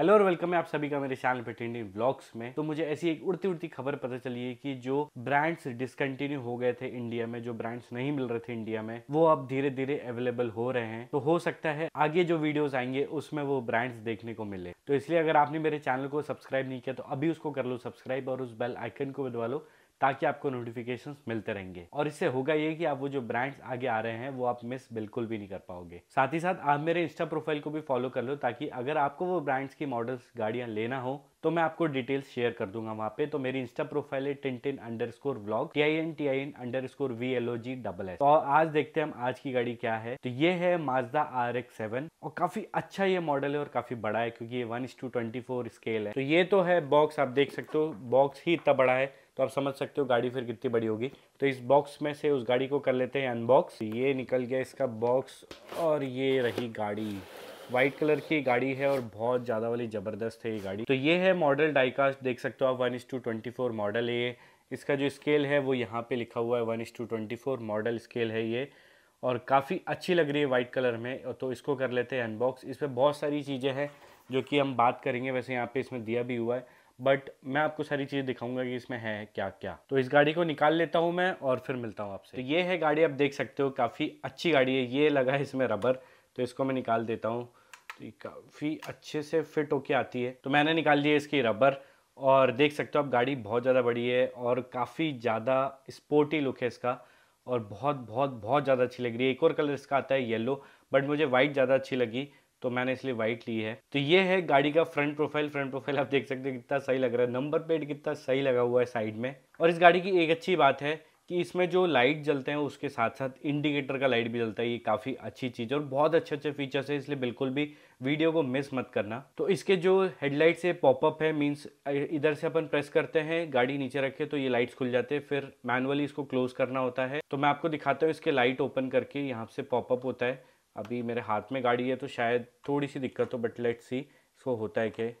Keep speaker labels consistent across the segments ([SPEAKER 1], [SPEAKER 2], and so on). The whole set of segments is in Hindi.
[SPEAKER 1] हेलो और वेलकम है आप सभी का मेरे चैनल पे ट्रेंडिंग ब्लॉग्स में तो मुझे ऐसी एक उड़ती उड़ती खबर पता चली है कि जो ब्रांड्स डिसकंटिन्यू हो गए थे इंडिया में जो ब्रांड्स नहीं मिल रहे थे इंडिया में वो अब धीरे धीरे अवेलेबल हो रहे हैं तो हो सकता है आगे जो वीडियोस आएंगे उसमें वो ब्रांड्स देखने को मिले तो इसलिए अगर आपने मेरे चैनल को सब्सक्राइब नहीं किया तो अभी उसको कर लो सब्सक्राइब और उस बेल आइकन को दबा लो ताकि आपको नोटिफिकेशन मिलते रहेंगे और इससे होगा ये कि आप वो जो ब्रांड्स आगे आ रहे हैं वो आप मिस बिल्कुल भी नहीं कर पाओगे साथ ही साथ आप मेरे इंस्टा प्रोफाइल को भी फॉलो कर लो ताकि अगर आपको वो ब्रांड्स की मॉडल्स गाड़ियां लेना हो तो मैं आपको डिटेल्स शेयर कर दूंगा वहां पे तो मेरी इंस्टा प्रोफाइल है tin tin underscore blog T I N T I N underscore V L O G double S तो आज देखते हैं हम आज की गाड़ी क्या है तो ये है माजदा आर एक्स सेवन और काफी अच्छा ये मॉडल है और काफी बड़ा है क्योंकि ये वन इस टू ट्वेंटी फोर स्केल है तो ये तो है बॉक्स आप देख सकते हो बॉक्स ही इतना बड़ा है तो आप समझ सकते हो गाड़ी फिर कितनी बड़ी होगी तो इस बॉक्स में से उस गाड़ी को कर लेते हैं अनबॉक्स ये निकल गया इसका बॉक्स और ये रही गाड़ी व्हाइट कलर की गाड़ी है और बहुत ज़्यादा वाली ज़बरदस्त है ये गाड़ी तो ये है मॉडल डाइकास्ट देख सकते हो आप one two twenty four model है ये इसका जो स्केल है वो यहाँ पर लिखा हुआ है one two twenty four model scale है ये और काफ़ी अच्छी लग रही है वाइट कलर में तो इसको कर लेते हैं अनबॉक्स इस पर बहुत सारी चीज़ें हैं जो कि हम बात करेंगे वैसे यहाँ पे इसमें दिया भी हुआ है बट मैं आपको सारी चीज़ दिखाऊंगा कि इसमें है क्या क्या तो इस गाड़ी को निकाल लेता हूँ मैं और फिर मिलता हूँ आपसे तो ये है गाड़ी आप देख सकते हो काफ़ी अच्छी गाड़ी है ये लगा है इसमें रबर तो इसको मैं निकाल देता हूँ तो काफ़ी अच्छे से फिट होके आती है तो मैंने निकाल दिया इसकी रबर और देख सकते हो आप गाड़ी बहुत ज़्यादा बड़ी है और काफ़ी ज़्यादा स्पोर्टी लुक है इसका और बहुत बहुत बहुत ज़्यादा अच्छी लग रही है एक और कलर इसका आता है येलो बट मुझे वाइट ज़्यादा अच्छी लगी तो मैंने इसलिए वाइट ली है तो ये है गाड़ी का फ्रंट प्रोफाइल फ्रंट प्रोफाइल आप देख सकते हैं कितना सही लग रहा है नंबर प्लेट कितना सही लगा हुआ है साइड में और इस गाड़ी की एक अच्छी बात है कि इसमें जो लाइट जलते हैं उसके साथ साथ इंडिकेटर का लाइट भी जलता है ये काफ़ी अच्छी चीज़ और बहुत अच्छे अच्छे फीचर्स है इसलिए बिल्कुल भी वीडियो को मिस मत करना तो इसके जो हेडलाइट से पॉपअप है मींस इधर से अपन प्रेस करते हैं गाड़ी नीचे रखे तो ये लाइट्स खुल जाते हैं फिर मैनुअली इसको क्लोज करना होता है तो मैं आपको दिखाता हूँ इसके लाइट ओपन करके यहाँ से पॉपअप होता है अभी मेरे हाथ में गाड़ी है तो शायद थोड़ी सी दिक्कत हो बट लेट सी इसको होता है कि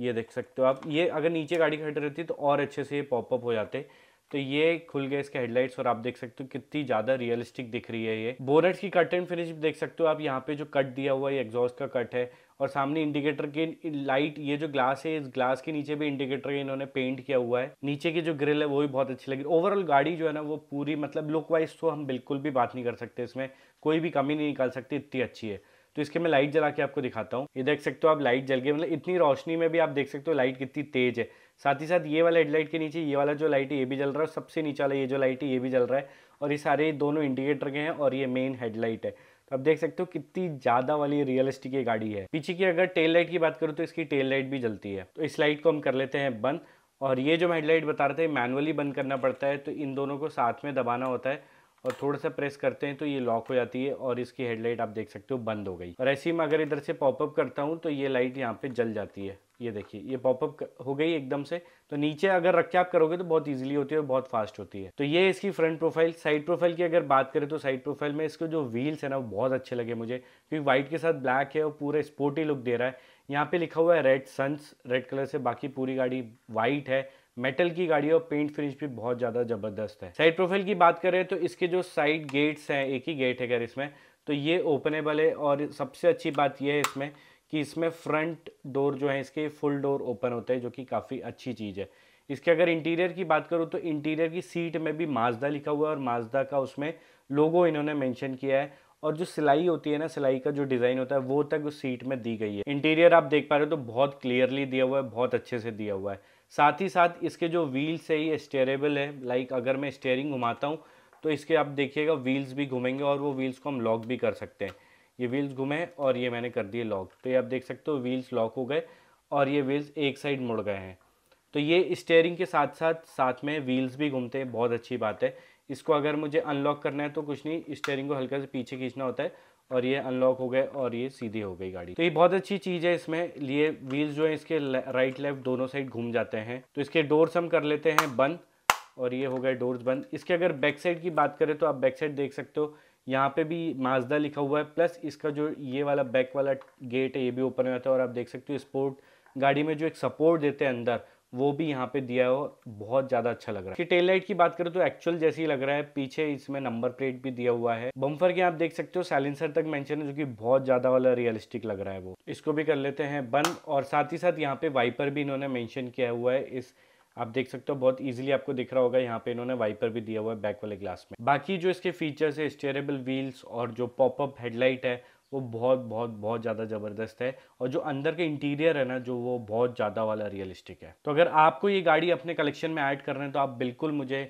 [SPEAKER 1] ये देख सकते हो आप ये अगर नीचे गाड़ी खड़ी रहती तो और अच्छे से ये पॉपअप हो जाते तो ये खुल गए इसके हेडलाइट्स और आप देख सकते हो कितनी ज़्यादा रियलिस्टिक दिख रही है ये बोनट की कट एंड फिनिश देख सकते हो आप यहाँ पे जो कट दिया हुआ है एग्जॉस्ट का कट है और सामने इंडिकेटर के लाइट ये जो ग्लास है इस ग्लास के नीचे भी इंडिकेटर के इन्होंने पेंट किया हुआ है नीचे की जो ग्रिल है वो भी बहुत अच्छी लगी ओवरऑल गाड़ी जो है ना वो पूरी मतलब लुक वाइज तो हम बिल्कुल भी बात नहीं कर सकते इसमें कोई भी कमी नहीं निकाल सकती इतनी अच्छी है तो इसके मैं लाइट जला के आपको दिखाता हूँ ये देख सकते हो आप लाइट जल गई मतलब इतनी रोशनी में भी आप देख सकते हो लाइट कितनी तेज है साथ ही साथ ये वाला हेडलाइट के नीचे ये वाला जो लाइट है ये भी जल रहा है और सबसे नीचे वाला ये जो लाइट है ये भी जल रहा है और ये सारे दोनों इंडिकेटर के हैं और ये मेन हेडलाइट है तो आप देख सकते हो कितनी ज़्यादा वाली रियलिस्टिक ये गाड़ी है पीछे की अगर टेल लाइट की बात करूँ तो इसकी टेल लाइट भी जलती है तो इस लाइट को हम कर लेते हैं बंद और ये जो हेडलाइट बता रहे थे मैनुअली बंद करना पड़ता है तो इन दोनों को साथ में दबाना होता है और थोड़ा सा प्रेस करते हैं तो ये लॉक हो जाती है और इसकी हेडलाइट आप देख सकते हो बंद हो गई और ऐसे ही मैं अगर इधर से पॉपअप करता हूँ तो ये लाइट यहाँ पे जल जाती है ये देखिए ये पॉपअप हो गई एकदम से तो नीचे अगर रखे आप करोगे तो बहुत इजीली होती है और बहुत फास्ट होती है तो ये इसकी फ्रंट प्रोफाइल साइड प्रोफाइल की अगर बात करें तो साइड प्रोफाइल में इसके जो व्हील्स है ना वो बहुत अच्छे लगे मुझे क्योंकि व्हाइट के साथ ब्लैक है और पूरा स्पोर्टी लुक दे रहा है यहाँ पे लिखा हुआ है रेड सन्स रेड कलर से बाकी पूरी गाड़ी वाइट है मेटल की गाड़ी और पेंट फिनिश भी बहुत ज़्यादा ज़बरदस्त है साइड प्रोफाइल की बात करें तो इसके जो साइड गेट्स हैं एक ही गेट है अगर इसमें तो ये ओपनेबल है और सबसे अच्छी बात यह है इसमें कि इसमें फ्रंट डोर जो है इसके फुल डोर ओपन होते हैं जो कि काफ़ी अच्छी चीज़ है इसके अगर इंटीरियर की बात करूँ तो इंटीरियर की सीट में भी माजदा लिखा हुआ है और माजदा का उसमें लोगो इन्होंने मेंशन किया है और जो सिलाई होती है ना सिलाई का जो डिज़ाइन होता है वो तक उस सीट में दी गई है इंटीरियर आप देख पा रहे हो तो बहुत क्लियरली दिया हुआ है बहुत अच्छे से दिया हुआ है साथ ही साथ इसके जो व्हील्स है ये स्टेरेबल है लाइक अगर मैं स्टेयरिंग घुमाता हूँ तो इसके आप देखिएगा व्हील्स भी घूमेंगे और वो व्हील्स को हम लॉक भी कर सकते हैं ये व्हील्स घुमे और ये मैंने कर दिए लॉक तो ये आप देख सकते हो व्हील्स लॉक हो गए और ये व्हील्स एक साइड मुड़ गए हैं तो ये स्टेयरिंग के साथ साथ साथ में व्हील्स भी घूमते हैं बहुत अच्छी बात है इसको अगर मुझे अनलॉक करना है तो कुछ नहीं स्टेयरिंग को हल्का से पीछे खींचना होता है और ये अनलॉक हो गए और ये सीधी हो गई गाड़ी तो ये बहुत अच्छी चीज़ है इसमें लिए व्हील्स जो है इसके राइट लेफ्ट दोनों साइड घूम जाते हैं तो इसके डोर्स हम कर लेते हैं बंद और ये हो गए डोर्स बंद इसके अगर बैक साइड की बात करें तो आप बैक साइड देख सकते हो यहाँ पे भी माजदा लिखा हुआ है प्लस इसका जो ये वाला बैक वाला गेट है ये भी ओपन हो जाता है और आप देख सकते हो स्पोर्ट गाड़ी में जो एक सपोर्ट देते हैं अंदर वो भी यहाँ पे दिया है और बहुत ज़्यादा अच्छा लग रहा है कि टेल लाइट की बात करें तो एक्चुअल जैसे ही लग रहा है पीछे इसमें नंबर प्लेट भी दिया हुआ है बम्फर के आप देख सकते हो सैलेंसर तक मेंशन है जो कि बहुत ज़्यादा वाला रियलिस्टिक लग रहा है वो इसको भी कर लेते हैं बंद और साथ ही साथ यहाँ पे वाइपर भी इन्होंने मैंशन किया हुआ है इस आप देख सकते हो बहुत इजीली आपको दिख रहा होगा यहाँ पे इन्होंने वाइपर भी दिया हुआ है बैक वाले ग्लास में बाकी जो इसके फीचर्स है स्टेरेबल व्हील्स और जो पॉपअप हेडलाइट है वो बहुत बहुत बहुत ज़्यादा ज़बरदस्त है और जो अंदर के इंटीरियर है ना जो वो बहुत ज़्यादा वाला रियलिस्टिक है तो अगर आपको ये गाड़ी अपने कलेक्शन में ऐड कर रहे हैं तो आप बिल्कुल मुझे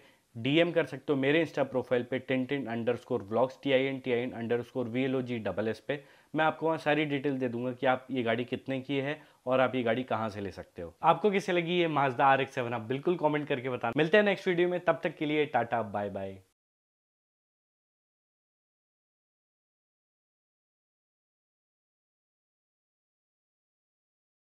[SPEAKER 1] डीएम कर सकते हो मेरे इंस्टा प्रोफाइल पे tin underscore blogs T I N T I N underscore V L O G double S पे मैं आपको वहाँ सारी डिटेल दे दूंगा कि आप ये गाड़ी कितने की है और आप ये गाड़ी कहाँ से ले सकते हो आपको कैसे लगी ये माजदा आर एक्स सेवन आप बिल्कुल कॉमेंट करके बताना मिलते हैं नेक्स्ट वीडियो में तब तक के लिए टाटा बाय बाय